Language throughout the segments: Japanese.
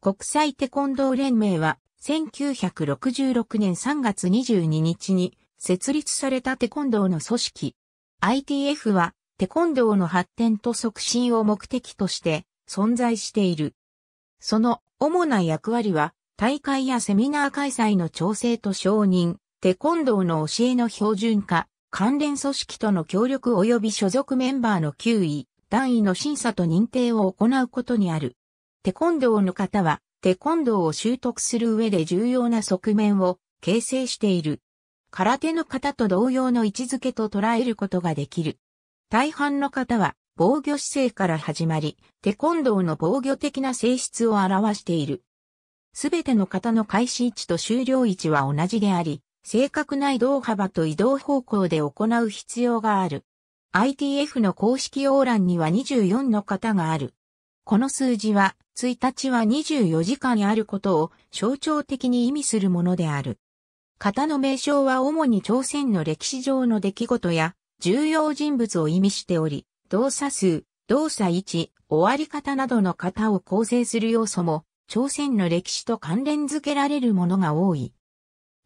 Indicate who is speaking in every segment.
Speaker 1: 国際テコンドー連盟は1966年3月22日に設立されたテコンドーの組織。ITF はテコンドーの発展と促進を目的として存在している。その主な役割は大会やセミナー開催の調整と承認、テコンドーの教えの標準化、関連組織との協力及び所属メンバーの給位、段位の審査と認定を行うことにある。テコンドーの方は、テコンドーを習得する上で重要な側面を形成している。空手の方と同様の位置づけと捉えることができる。大半の方は防御姿勢から始まり、テコンドーの防御的な性質を表している。すべての方の開始位置と終了位置は同じであり、正確な移動幅と移動方向で行う必要がある。ITF の公式要欄には24の方がある。この数字は、1日は24時間あることを象徴的に意味するものである。型の名称は主に朝鮮の歴史上の出来事や重要人物を意味しており、動作数、動作位置、終わり方などの型を構成する要素も、朝鮮の歴史と関連づけられるものが多い。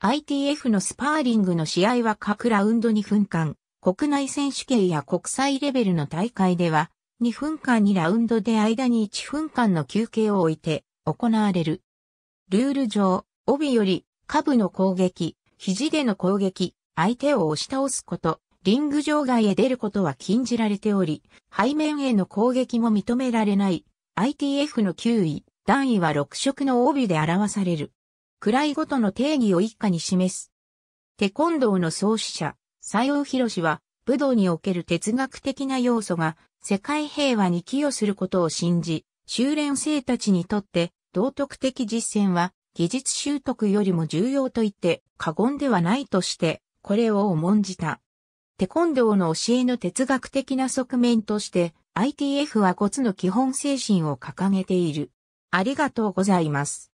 Speaker 1: ITF のスパーリングの試合は各ラウンドに分間、国内選手権や国際レベルの大会では、2分間にラウンドで間に1分間の休憩を置いて行われる。ルール上、帯より、下部の攻撃、肘での攻撃、相手を押し倒すこと、リング場外へ出ることは禁じられており、背面への攻撃も認められない。ITF の9位、段位は6色の帯で表される。位ごとの定義を一家に示す。テコンドーの創始者、西尾博士は、武道における哲学的な要素が世界平和に寄与することを信じ、修練生たちにとって道徳的実践は技術習得よりも重要と言って過言ではないとして、これを重んじた。テコンドーの教えの哲学的な側面として、ITF はコツの基本精神を掲げている。ありがとうございます。